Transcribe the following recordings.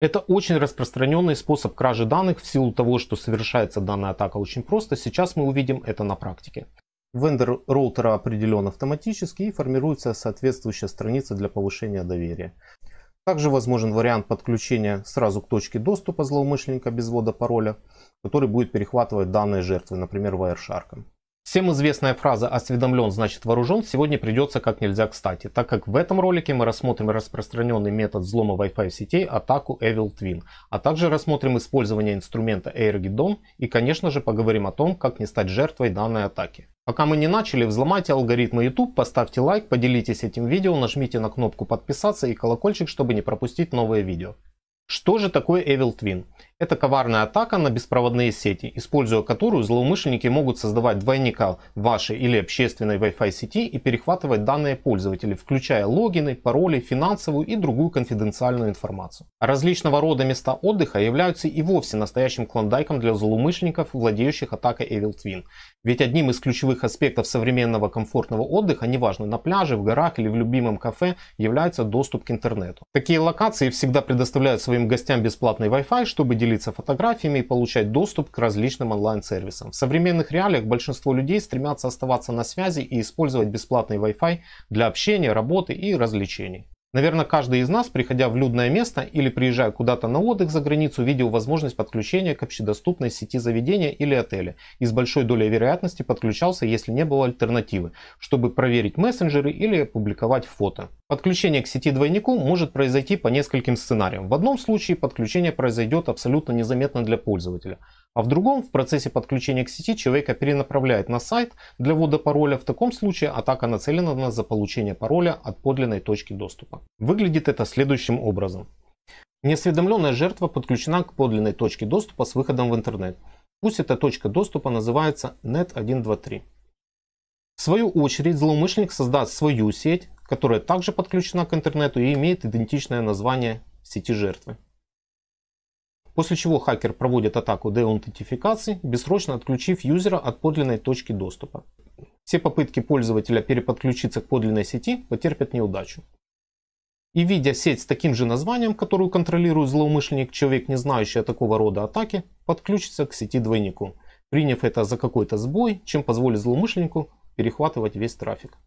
Это очень распространенный способ кражи данных в силу того, что совершается данная атака очень просто. Сейчас мы увидим это на практике. Вендор роутера определен автоматически и формируется соответствующая страница для повышения доверия. Также возможен вариант подключения сразу к точке доступа злоумышленника без ввода пароля, который будет перехватывать данные жертвы, например, Wireshark. Всем известная фраза «осведомлен значит вооружен» сегодня придется как нельзя кстати, так как в этом ролике мы рассмотрим распространенный метод взлома Wi-Fi сетей атаку Evil Twin, а также рассмотрим использование инструмента Airgidon и, конечно же, поговорим о том, как не стать жертвой данной атаки. Пока мы не начали, взломайте алгоритмы YouTube, поставьте лайк, поделитесь этим видео, нажмите на кнопку подписаться и колокольчик, чтобы не пропустить новые видео. Что же такое Evil Twin? Это коварная атака на беспроводные сети, используя которую злоумышленники могут создавать двойника вашей или общественной Wi-Fi сети и перехватывать данные пользователей, включая логины, пароли, финансовую и другую конфиденциальную информацию. Различного рода места отдыха являются и вовсе настоящим клондайком для злоумышленников, владеющих атакой Evil Twin. Ведь одним из ключевых аспектов современного комфортного отдыха, неважно на пляже, в горах или в любимом кафе, является доступ к интернету. Такие локации всегда предоставляют своим гостям бесплатный Wi-Fi, чтобы делиться делиться фотографиями и получать доступ к различным онлайн-сервисам. В современных реалиях большинство людей стремятся оставаться на связи и использовать бесплатный Wi-Fi для общения, работы и развлечений. Наверное, каждый из нас, приходя в людное место или приезжая куда-то на отдых за границу, видел возможность подключения к общедоступной сети заведения или отеля и с большой долей вероятности подключался, если не было альтернативы, чтобы проверить мессенджеры или опубликовать фото. Подключение к сети двойнику может произойти по нескольким сценариям. В одном случае подключение произойдет абсолютно незаметно для пользователя, а в другом в процессе подключения к сети человека перенаправляет на сайт для ввода пароля. В таком случае атака нацелена на заполучение пароля от подлинной точки доступа. Выглядит это следующим образом. Неосведомленная жертва подключена к подлинной точке доступа с выходом в интернет. Пусть эта точка доступа называется NET123. В свою очередь злоумышленник создаст свою сеть, которая также подключена к интернету и имеет идентичное название сети жертвы. После чего хакер проводит атаку деаутентификации, бессрочно отключив юзера от подлинной точки доступа. Все попытки пользователя переподключиться к подлинной сети потерпят неудачу. И видя сеть с таким же названием, которую контролирует злоумышленник, человек, не знающий о такого рода атаке, подключится к сети двойнику, приняв это за какой-то сбой, чем позволит злоумышленнику перехватывать весь трафик.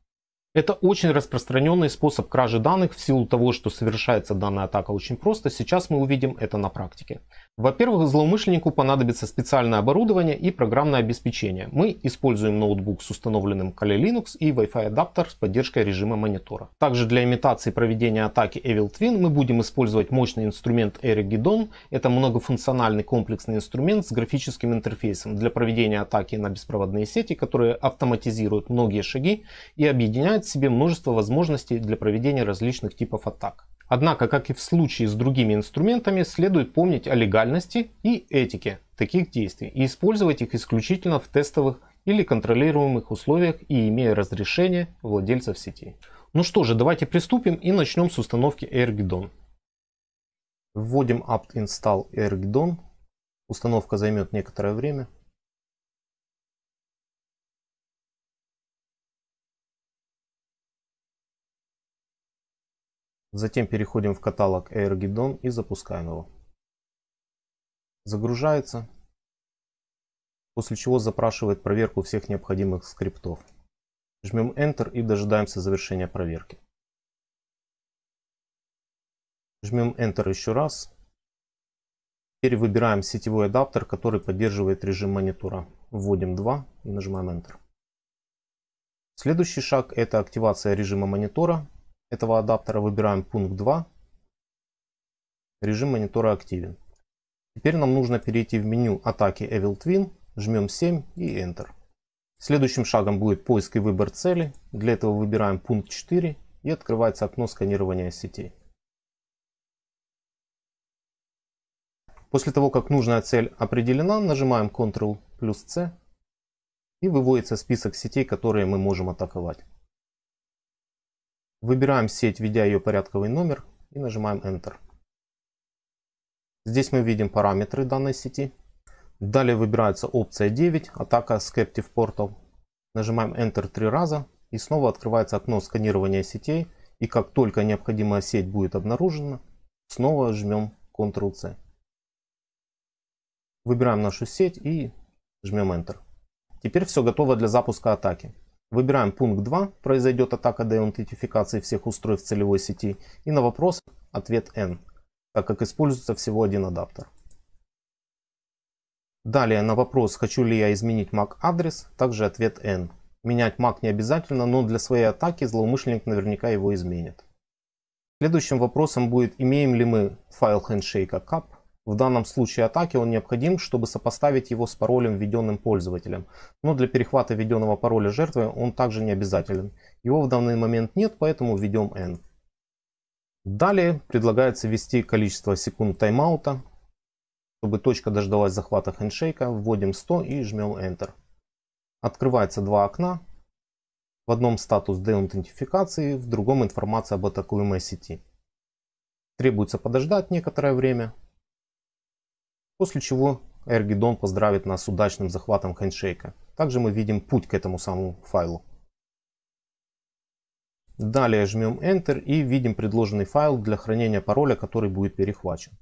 Это очень распространенный способ кражи данных в силу того, что совершается данная атака очень просто. Сейчас мы увидим это на практике. Во-первых, злоумышленнику понадобится специальное оборудование и программное обеспечение. Мы используем ноутбук с установленным Kali Linux и Wi-Fi адаптер с поддержкой режима монитора. Также для имитации проведения атаки Evil Twin мы будем использовать мощный инструмент Erigidon. Это многофункциональный комплексный инструмент с графическим интерфейсом для проведения атаки на беспроводные сети, которые автоматизируют многие шаги и объединяет в себе множество возможностей для проведения различных типов атак. Однако, как и в случае с другими инструментами, следует помнить о легальности и этике таких действий и использовать их исключительно в тестовых или контролируемых условиях и имея разрешение владельцев сети. Ну что же, давайте приступим и начнем с установки AirGidon. Вводим apt install AirGidon. Установка займет некоторое время. Затем переходим в каталог AirGidon и запускаем его. Загружается, после чего запрашивает проверку всех необходимых скриптов. Жмем Enter и дожидаемся завершения проверки. Жмем Enter еще раз. Теперь выбираем сетевой адаптер, который поддерживает режим монитора. Вводим 2 и нажимаем Enter. Следующий шаг это активация режима монитора этого адаптера выбираем пункт 2. Режим монитора активен. Теперь нам нужно перейти в меню атаки Evil Twin, жмем 7 и Enter. Следующим шагом будет поиск и выбор цели. Для этого выбираем пункт 4 и открывается окно сканирования сетей. После того, как нужная цель определена, нажимаем Ctrl плюс C и выводится список сетей, которые мы можем атаковать. Выбираем сеть, введя ее порядковый номер и нажимаем Enter. Здесь мы видим параметры данной сети. Далее выбирается опция 9, атака Skeptic Portal. Нажимаем Enter три раза и снова открывается окно сканирования сетей. И как только необходимая сеть будет обнаружена, снова жмем Ctrl-C. Выбираем нашу сеть и жмем Enter. Теперь все готово для запуска атаки. Выбираем пункт 2, произойдет атака деаутентификации всех устройств целевой сети. И на вопрос ответ N, так как используется всего один адаптер. Далее на вопрос, хочу ли я изменить MAC адрес, также ответ N. Менять MAC не обязательно, но для своей атаки злоумышленник наверняка его изменит. Следующим вопросом будет, имеем ли мы файл handshake.cap в данном случае атаки он необходим, чтобы сопоставить его с паролем, введенным пользователем. Но для перехвата введенного пароля жертвы он также не обязателен. Его в данный момент нет, поэтому введем n. Далее предлагается ввести количество секунд таймаута, чтобы точка дождалась захвата хендшейка. Вводим 100 и жмем Enter. Открывается два окна. В одном статус деаутентификации, в другом информация об атакуемой сети. Требуется подождать некоторое время, После чего AirGidon поздравит нас с удачным захватом хендшейка. Также мы видим путь к этому самому файлу. Далее жмем Enter и видим предложенный файл для хранения пароля, который будет перехвачен.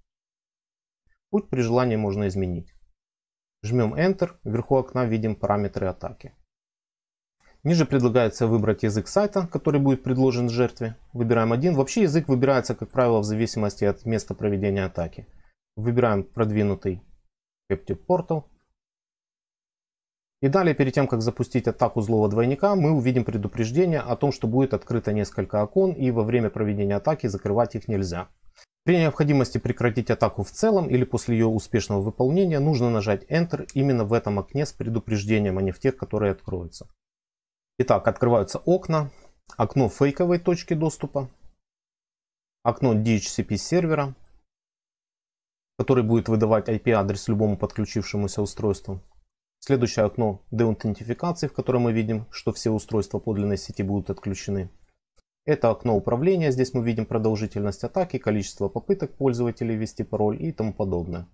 Путь при желании можно изменить. Жмем Enter, вверху окна видим параметры атаки. Ниже предлагается выбрать язык сайта, который будет предложен жертве. Выбираем один. Вообще язык выбирается, как правило, в зависимости от места проведения атаки. Выбираем продвинутый Captive Portal. И далее, перед тем, как запустить атаку злого двойника, мы увидим предупреждение о том, что будет открыто несколько окон, и во время проведения атаки закрывать их нельзя. При необходимости прекратить атаку в целом или после ее успешного выполнения нужно нажать Enter именно в этом окне с предупреждением, а не в тех, которые откроются. Итак, открываются окна, окно фейковой точки доступа, окно DHCP сервера, который будет выдавать IP-адрес любому подключившемуся устройству. Следующее окно деаутентификации, в котором мы видим, что все устройства подлинной сети будут отключены. Это окно управления, здесь мы видим продолжительность атаки, количество попыток пользователей ввести пароль и тому подобное.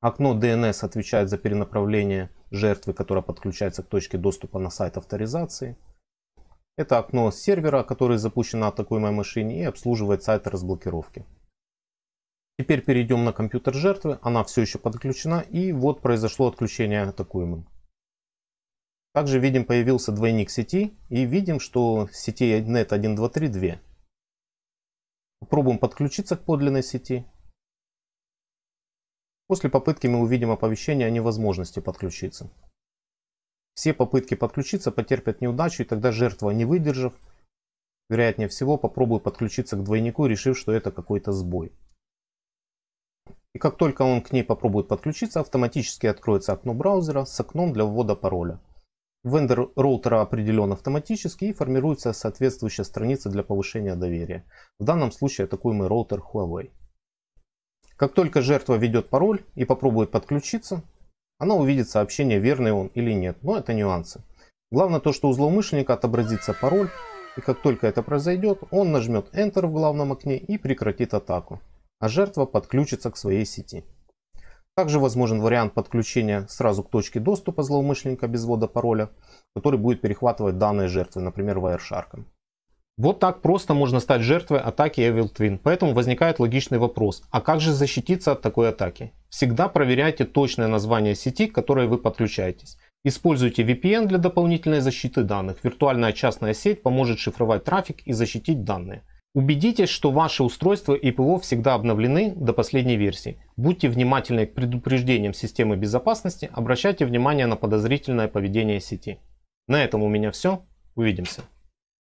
Окно DNS отвечает за перенаправление жертвы, которая подключается к точке доступа на сайт авторизации. Это окно сервера, который запущен на атакуемой машине и обслуживает сайт разблокировки. Теперь перейдем на компьютер жертвы. Она все еще подключена. И вот произошло отключение атакуемым. Также видим, появился двойник сети. И видим, что сетей net 123 2. Попробуем подключиться к подлинной сети. После попытки мы увидим оповещение о невозможности подключиться. Все попытки подключиться потерпят неудачу, и тогда жертва, не выдержав, вероятнее всего, попробует подключиться к двойнику, решив, что это какой-то сбой и как только он к ней попробует подключиться, автоматически откроется окно браузера с окном для ввода пароля. Вендор роутера определен автоматически и формируется соответствующая страница для повышения доверия. В данном случае атакуемый роутер Huawei. Как только жертва ведет пароль и попробует подключиться, она увидит сообщение, верный он или нет, но это нюансы. Главное то, что у злоумышленника отобразится пароль, и как только это произойдет, он нажмет Enter в главном окне и прекратит атаку а жертва подключится к своей сети. Также возможен вариант подключения сразу к точке доступа злоумышленника без ввода пароля, который будет перехватывать данные жертвы, например, Wireshark. Вот так просто можно стать жертвой атаки Evil Twin. Поэтому возникает логичный вопрос, а как же защититься от такой атаки? Всегда проверяйте точное название сети, к которой вы подключаетесь. Используйте VPN для дополнительной защиты данных. Виртуальная частная сеть поможет шифровать трафик и защитить данные. Убедитесь, что ваши устройства и ПО всегда обновлены до последней версии. Будьте внимательны к предупреждениям системы безопасности, обращайте внимание на подозрительное поведение сети. На этом у меня все. Увидимся.